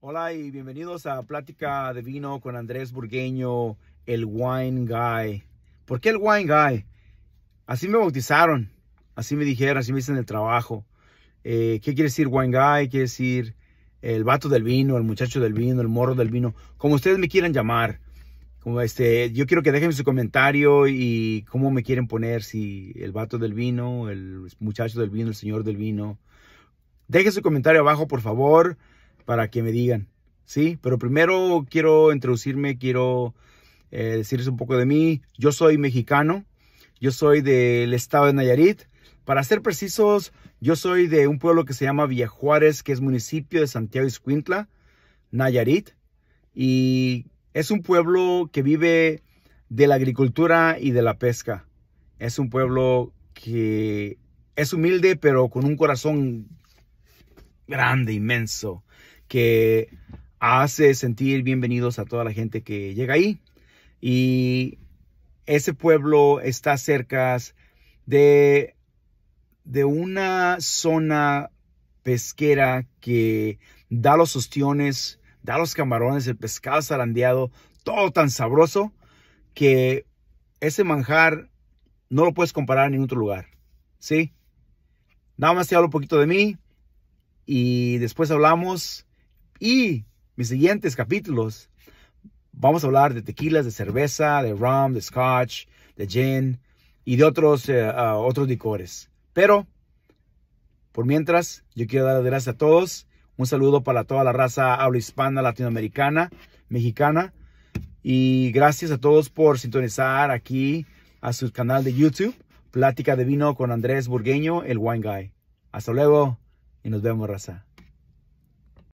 Hola y bienvenidos a Plática de Vino con Andrés Burgueño, el Wine Guy. ¿Por qué el Wine Guy? Así me bautizaron, así me dijeron, así me dicen el trabajo. Eh, ¿Qué quiere decir Wine Guy? Quiere decir el vato del vino, el muchacho del vino, el morro del vino, como ustedes me quieran llamar. Como este, yo quiero que dejen su comentario y cómo me quieren poner, si el vato del vino, el muchacho del vino, el señor del vino. Dejen su comentario abajo, por favor para que me digan. Sí, pero primero quiero introducirme, quiero eh, decirles un poco de mí. Yo soy mexicano, yo soy del estado de Nayarit. Para ser precisos, yo soy de un pueblo que se llama Villa Juárez, que es municipio de Santiago Iscuintla, Nayarit. Y es un pueblo que vive de la agricultura y de la pesca. Es un pueblo que es humilde, pero con un corazón grande, inmenso que hace sentir bienvenidos a toda la gente que llega ahí. Y ese pueblo está cerca de, de una zona pesquera que da los ostiones, da los camarones, el pescado salandeado, todo tan sabroso que ese manjar no lo puedes comparar en ningún otro lugar. ¿Sí? Nada más te hablo un poquito de mí y después hablamos y mis siguientes capítulos, vamos a hablar de tequilas, de cerveza, de rum, de scotch, de gin y de otros, eh, ah, otros licores. Pero, por mientras, yo quiero dar las gracias a todos. Un saludo para toda la raza habla hispana, latinoamericana, mexicana. Y gracias a todos por sintonizar aquí a su canal de YouTube, Plática de Vino con Andrés Burgueño, el Wine Guy. Hasta luego y nos vemos, raza.